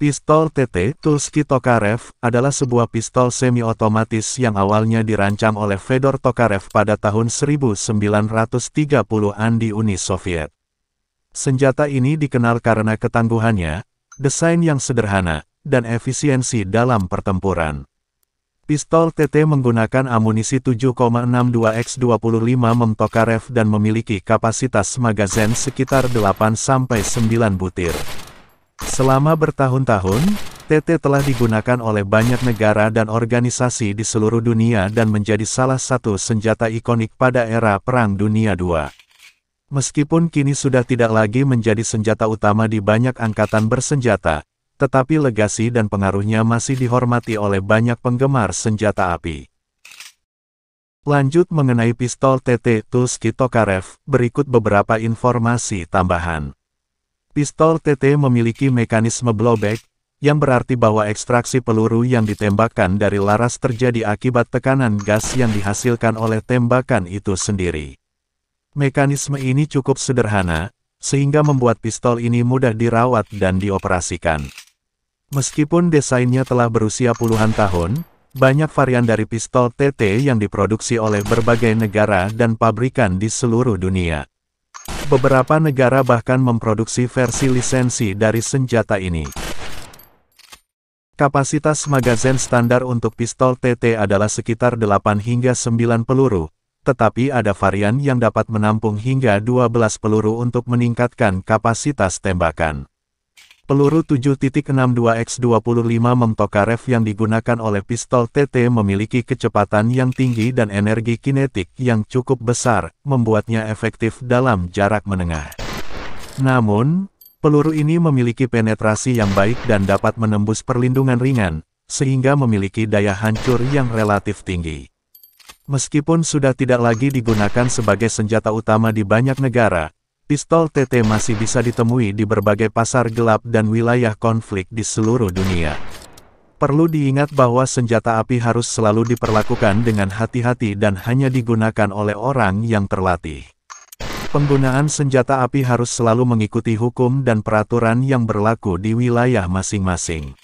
Pistol TT Tulski Tokarev adalah sebuah pistol semi-otomatis yang awalnya dirancang oleh Fedor Tokarev pada tahun 1930-an di Uni Soviet. Senjata ini dikenal karena ketangguhannya, desain yang sederhana, dan efisiensi dalam pertempuran. Pistol TT menggunakan amunisi 7,62 X25 mm Tokarev dan memiliki kapasitas magazen sekitar 8-9 butir. Selama bertahun-tahun, TT telah digunakan oleh banyak negara dan organisasi di seluruh dunia dan menjadi salah satu senjata ikonik pada era Perang Dunia II. Meskipun kini sudah tidak lagi menjadi senjata utama di banyak angkatan bersenjata, tetapi legasi dan pengaruhnya masih dihormati oleh banyak penggemar senjata api. Lanjut mengenai pistol TT Tuskitokarev, berikut beberapa informasi tambahan. Pistol TT memiliki mekanisme blowback, yang berarti bahwa ekstraksi peluru yang ditembakkan dari laras terjadi akibat tekanan gas yang dihasilkan oleh tembakan itu sendiri. Mekanisme ini cukup sederhana, sehingga membuat pistol ini mudah dirawat dan dioperasikan. Meskipun desainnya telah berusia puluhan tahun, banyak varian dari pistol TT yang diproduksi oleh berbagai negara dan pabrikan di seluruh dunia. Beberapa negara bahkan memproduksi versi lisensi dari senjata ini. Kapasitas magazen standar untuk pistol TT adalah sekitar 8 hingga 9 peluru, tetapi ada varian yang dapat menampung hingga 12 peluru untuk meningkatkan kapasitas tembakan. Peluru 7.62x25 ref yang digunakan oleh pistol TT memiliki kecepatan yang tinggi dan energi kinetik yang cukup besar, membuatnya efektif dalam jarak menengah. Namun, peluru ini memiliki penetrasi yang baik dan dapat menembus perlindungan ringan, sehingga memiliki daya hancur yang relatif tinggi. Meskipun sudah tidak lagi digunakan sebagai senjata utama di banyak negara, Pistol TT masih bisa ditemui di berbagai pasar gelap dan wilayah konflik di seluruh dunia. Perlu diingat bahwa senjata api harus selalu diperlakukan dengan hati-hati dan hanya digunakan oleh orang yang terlatih. Penggunaan senjata api harus selalu mengikuti hukum dan peraturan yang berlaku di wilayah masing-masing.